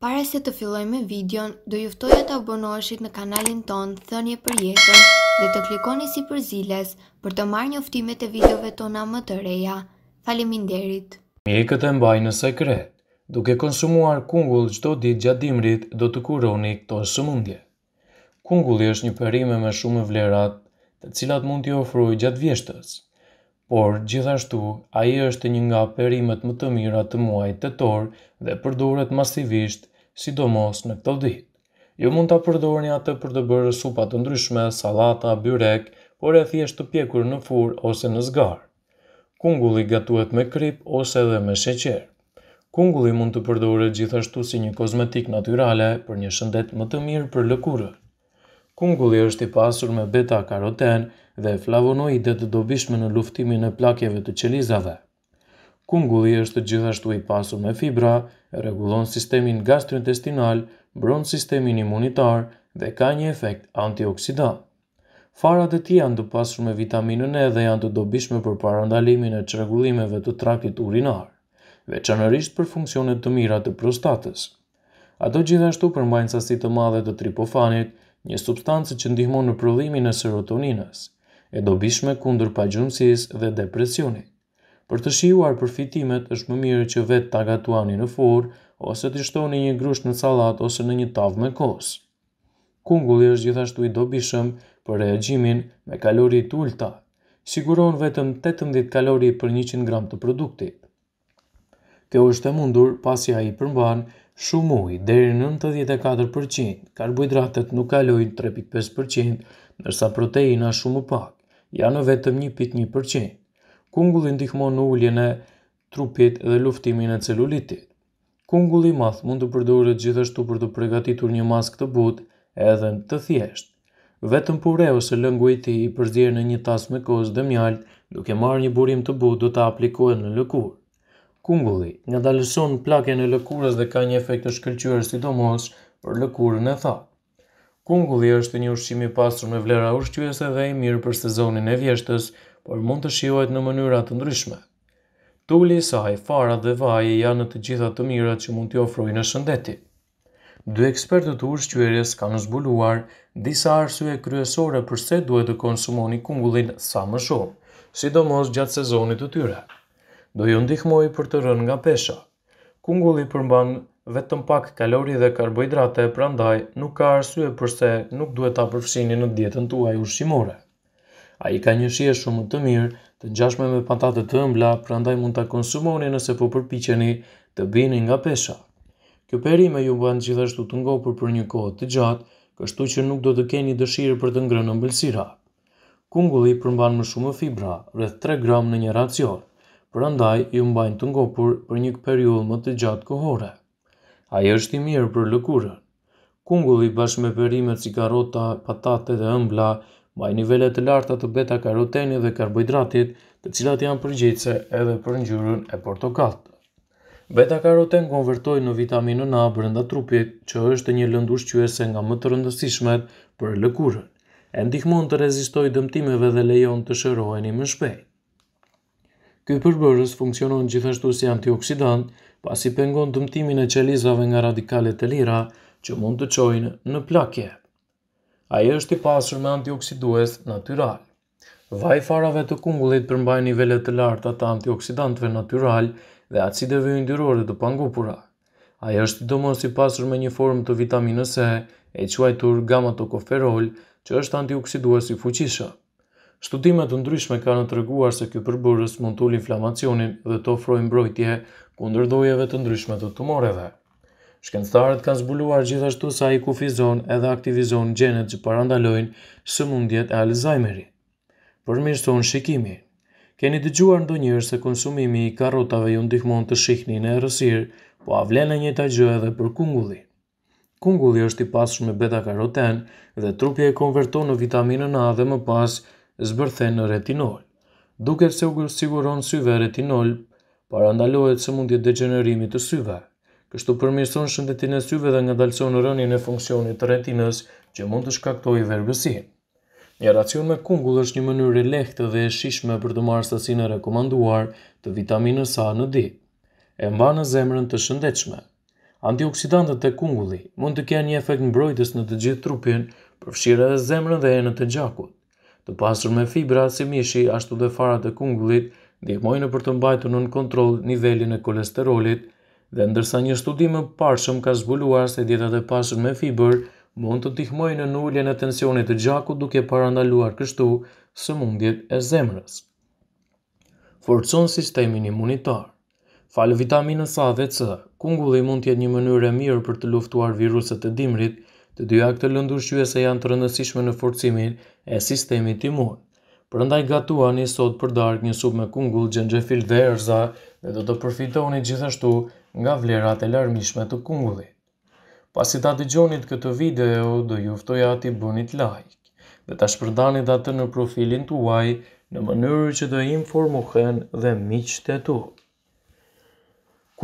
Pare se të filloj me videon, do e të abonoheshit në kanalin ton Thënje për jetën dhe të klikoni si për ziles për të marrë njoftimet e videove tona më të reja. Faleminderit. Mjekët e mbaj në sekret, duke konsumuar kungull qdo dit gjatë dimrit, do të kuroni këto sëmundje. Kungulli është një perime me shumë vlerat të cilat mund t'i ofruj gjatë vjeshtës, por gjithashtu aje është një nga perimet më të mira të muaj të torë dhe përdoret masivisht sidomos në këto ditë. Ju mund të përdorni atë për të bërë supat të ndryshme, salata, byrek, por e thjesht të pjekur në fur ose në zgarë. Kungulli gatuhet me krip ose edhe me sheqer. Kungulli mund të përdoret gjithashtu si një kozmetik naturale për një shëndet më të mirë për lëkurë. Kungulli është i pasur me beta-karoten dhe flavonoide të dobishme në luftimin e plakjeve të qelizave. Kungulli është gjithashtu i pasur me fibra, regulon sistemin gastrointestinal, bron sistemin imunitar dhe ka një efekt antioksidant. Farat e ti janë të pasur me vitaminën E dhe janë të dobishme për parandalimin e qregullimeve të traktit urinar, veçanërisht për funksionet të mira të prostatës. Ato gjithashtu përmbajnë sasi të madhe të tripofanit, një substancë që ndihmon në prodhimin e serotoninës, e dobishme kundër pagjumësis dhe depresionit. Për të shijuar përfitimet është më mirë që vetë ta gatuani në furrë ose të shtoni një grusht në sallat ose në një tavë me kos. Kungulli është gjithashtu i dobishëm për reagimin me kalori të ulta. Siguron vetëm 18 kalori për 100 gram të produktit. Kjo është e mundur pasi ai përmban shumë ujë, deri në 94%. Karbohidratet nuk kalojnë 3.5%, ndërsa proteina shumë pak, janë vetëm 1.1% kungulli ndihmon në ulljen e trupit dhe luftimin e celulitit. Kungulli math mund të përdoret gjithashtu për të përgatitur një mask të but edhe të thjesht. Vetëm pure ose lëngu i ti i përzirë në një tas me kos dhe mjalt, duke marrë një burim të but, do të aplikohet në lëkur. Kungulli, ngadalëson dalëson plake në lëkurës dhe ka një efekt të shkëllqyër sidomos për lëkurën e tha. Kungulli është një ushqimi pasur me vlera ushqyese dhe i mirë për sezonin e vjeshtës, por mund të shiojt në mënyra të ndryshme. Tulli i saj, fara dhe vaji janë në të gjitha të mira që mund t'i ofrojnë në shëndeti. Dy ekspertët të ushqyerjes kanë zbuluar disa arsye kryesore përse duhet të konsumoni kungullin sa më shumë, sidomos gjatë sezonit të tyre. Do ju ndihmoj për të rënë nga pesha. Kungulli përmban vetëm pak kalori dhe karbohidrate, prandaj nuk ka arsye përse nuk duhet ta përfshini në dietën tuaj ushqimore. A i ka një shie shumë të mirë, të njashme me patate të ëmbla, prandaj mund të konsumoni nëse po përpicheni të bini nga pesha. Kjo perime ju bën gjithashtu të ngopur për një kohë të gjatë, kështu që nuk do të keni dëshirë për të ngrënë ëmbëlsira. Kungulli përmban më shumë fibra, rreth 3 gram në një racion, prandaj ju mbajnë të ngopur për një periudhë më të gjatë kohore. Ai është i mirë për lëkurën. Kungulli bashkë me perimet si karrota, patate dhe ëmbla mbaj nivellet të larta të beta karoteni dhe karbohidratit, të cilat janë përgjitse edhe për njërën e portokalt. Beta karoten konvertoj në vitaminën A brenda trupit, që është një lëndush qyese nga më të rëndësishmet për lëkurën, e ndihmon të rezistoj dëmtimeve dhe lejon të shëroheni më shpejt. Ky përbërës funksionon gjithashtu si antioksidant, pasi pengon dëmtimin e qelizave nga radikalet të lira që mund të qojnë në plakje. A është i pasur me antioksidues natural. Vajfarave farave të kungullit përmbaj nivellet të larta të antioksidantve natural dhe acideve ndyrore të pangupura. A është i do i pasur me një form të vitaminës e e quajtur gamma tokoferol, që është antioksidues i fuqisha. Shtutimet të ndryshme ka në të reguar se kjo përbërës mund të ullë inflamacionin dhe të ofrojnë brojtje kundërdojeve të ndryshme të tumoreve. Shkencëtarët kanë zbuluar gjithashtu se ai kufizon edhe aktivizon gjenet që parandalojnë sëmundjet e Alzheimerit. Për shikimi, e keni dëgjuar ndonjëherë se konsumimi i karrotave ju ndihmon të shikni në errësirë, po avlen e njëjta gjë edhe për kungullin? Kungulli është i pasur me beta-karoten dhe trupi e konverton në vitaminën A dhe më pas zbërthen në retinol. Duket se u siguron syve retinol, parandalohet sëmundjet e degenerimit të syve kështu përmirëson shëndetin e syve dhe nga dalëson rënjën e funksionit të retinës që mund të shkaktoj verbësi. Një racion me kungull është një mënyrë e lehtë dhe e shishme për të marrë sasinë e rekomanduar të vitaminës A në ditë. E mba në zemrën të shëndechme. Antioksidantët e kungulli mund të kenë një efekt mbrojtës në të gjithë trupin, përfshirë edhe zemrën dhe në të gjakut. Të pasur me fibra si mishi ashtu dhe farat të kungullit ndihmojnë për të mbajtur në kontroll nivelin e kolesterolit, dhe ndërsa një studim më parëshëm ka zbuluar se dietat e pashën me fiber mund të tihmojnë në uljen e tensionit të gjaku duke parandaluar kështu së mundjet e zemrës. Forcon sistemin imunitar Falë vitaminës A dhe C, kungulli mund tjetë një mënyrë e mirë për të luftuar viruset e dimrit, të dy akte lëndur shqyëse janë të rëndësishme në forcimin e sistemi timur. Përëndaj gatuani sot për dark një sup me kungull, gjengjefil dhe erza dhe do të përfitoni gjithashtu nga vlerat e larmishme të kungullit. Pasi ta të gjonit këtë video, do juftoj ati bënit like dhe ta shpërdanit atë në profilin të uaj në mënyrë që do informohen dhe miqët e tu.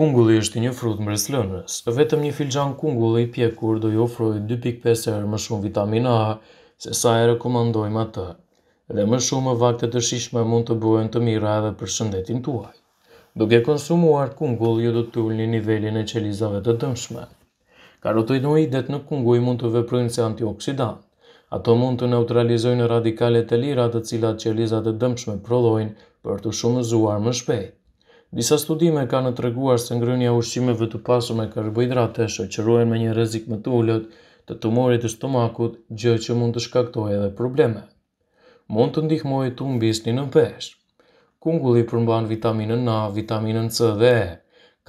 Kungulli është një frut mërës lënës. Vetëm një filxan kungulli pjekur do ju ofrojë 2.5 erë më shumë vitamina A se sa e rekomandojmë atë dhe më shumë vakte të shishme mund të bëhen të mira edhe për shëndetin tuaj. Duke konsumuar kungull, ju do të ullë një nivelin e qelizave të dëmshme. Karotinoidet në kungull mund të veprojnë si antioksidant. Ato mund të neutralizojnë radikalet e lira të cilat qelizat e dëmshme prodhojnë për të shumëzuar më shpejt. Disa studime kanë të reguar se ngrënja ushqimeve të pasu me karbohidrate shëqëruen me një rezik më të ullët të tumorit të stomakut, gjë që mund të shkaktoj edhe problemet mund të ndihmojë të një në peshë. Kungulli përmban vitaminën A, vitaminën C dhe E,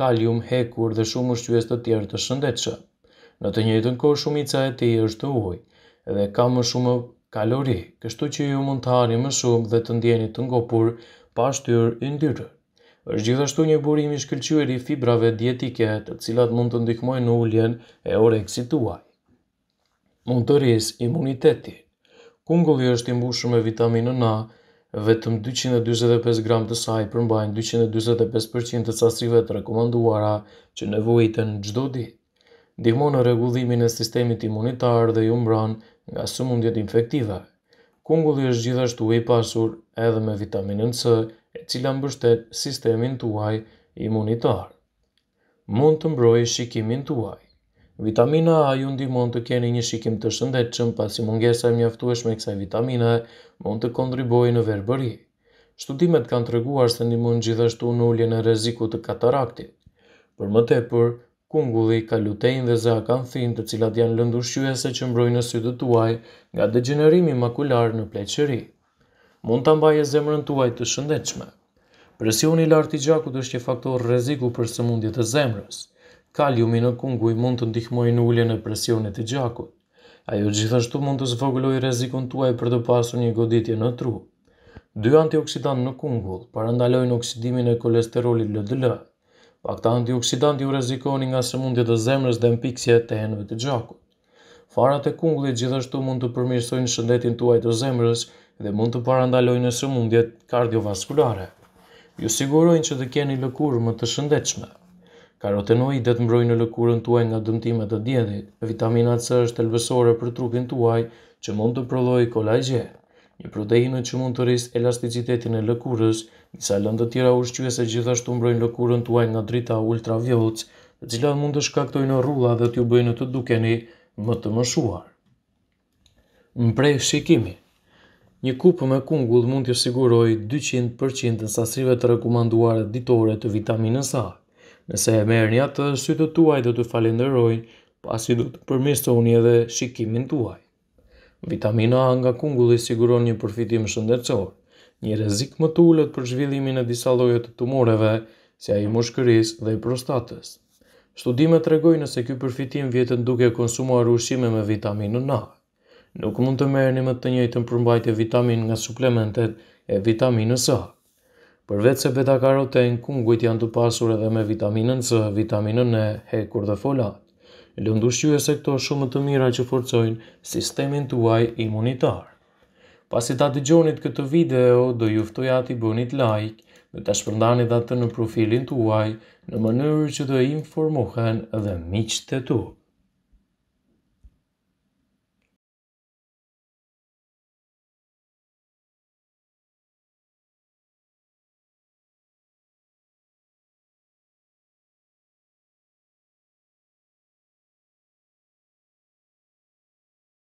kalium, hekur dhe shumë ushqyes të tjerë të shëndetshëm. Në të njëjtën kohë shumica e tij është ujë dhe ka më shumë kalori, kështu që ju mund të hani më shumë dhe të ndjeni të ngopur pa shtyrë yndyrë. Është gjithashtu një burim i shkëlqyer i fibrave dietike, të cilat mund të ndihmojnë në uljen e oreksit tuaj. Mund të rrisë imunitetin. Kungulli është imbushur me vitaminën A, vetëm 225 gram të saj përmbajnë 225% të sasive të rekomenduara që nevojitën gjdo ditë. Dihmonë në regullimin e sistemit imunitar dhe ju mbranë nga së mundjet infektive. Kungulli është gjithashtu e i pasur edhe me vitaminën C, e cila mbështet sistemin të uaj imunitar. Mund të mbroj shikimin të uaj. Vitamina A ju ndihmon të keni një shikim të shëndetshëm pasi mungesa e mjaftueshme e kësaj vitamine mund të kontribuojë në verbëri. Studimet kanë treguar se ndihmon gjithashtu në uljen e rrezikut të kataraktit. Për më tepër, kungulli, kalutein dhe zeakanthin, të cilat janë lëndushqyese që mbrojnë sytë tuaj nga degenerimi makular në pleqëri, mund ta mbajë zemrën tuaj të shëndetshme. Presioni i lartë i gjakut është një faktor rreziku për sëmundje të zemrës. Kaliumi në i mund të ndihmoj në ullje në presionit të gjakut. Ajo gjithashtu mund të zvogloj rezikon tuaj për të pasu një goditje në tru. Dy antioksidant në kungull parandalojnë oksidimin e kolesterolit LDL. Pak të antioksidant ju rezikoni nga sëmundjet e zemrës dhe mpiksje të henve të gjakut. Farat e kungullit gjithashtu mund të përmirësojnë shëndetin tuaj të zemrës dhe mund të parandalojnë në sëmundjet kardiovaskulare. Ju sigurojnë që të keni lëkurë më të shëndetshme. Karotenoidet dhe të mbrojnë lëkurën tuaj nga dëmtimet të diellit. Vitamina C është elbësore për trupin tuaj që mund të prodhoi kolagjen, një proteinë që mund të rris elasticitetin e lëkurës, Disa lëndë të tjera ushqyese gjithashtu mbrojnë lëkurën tuaj nga drita ultravjollc, të cilat mund të shkaktojnë rrulla dhe t'ju bëjnë të dukeni më të mëshuar. Mprej shikimi Një kupë me kungull mund të siguroj 200% në sasrive të ditore të vitaminës A. Nëse e merë një atë sytë tuaj dhe të falenderoj, pasi do të përmistoni edhe shikimin tuaj. Vitamina A nga kungulli siguron një përfitim shëndetësor, një rezik më të ullët për zhvillimin e disa lojët të tumoreve, si a i moshkëris dhe i prostatës. Studime të regojnë nëse kjo përfitim vjetën duke konsumuar ushime me vitaminën A. Nuk mund të merë një më të njëjtën përmbajtje vitamin nga suplementet e vitaminës A. Përvec se beta karoten, kungujt janë të pasur edhe me vitaminën C, vitaminën E, hekur dhe folat. Lëndushqy e se këto shumë të mira që forcojnë sistemin tuaj imunitar. Pasi ta të gjonit këtë video, do juftoj ati bënit like, dhe të shpërndani dhe të në profilin tuaj në mënyrë që të informohen dhe miqë të tuaj.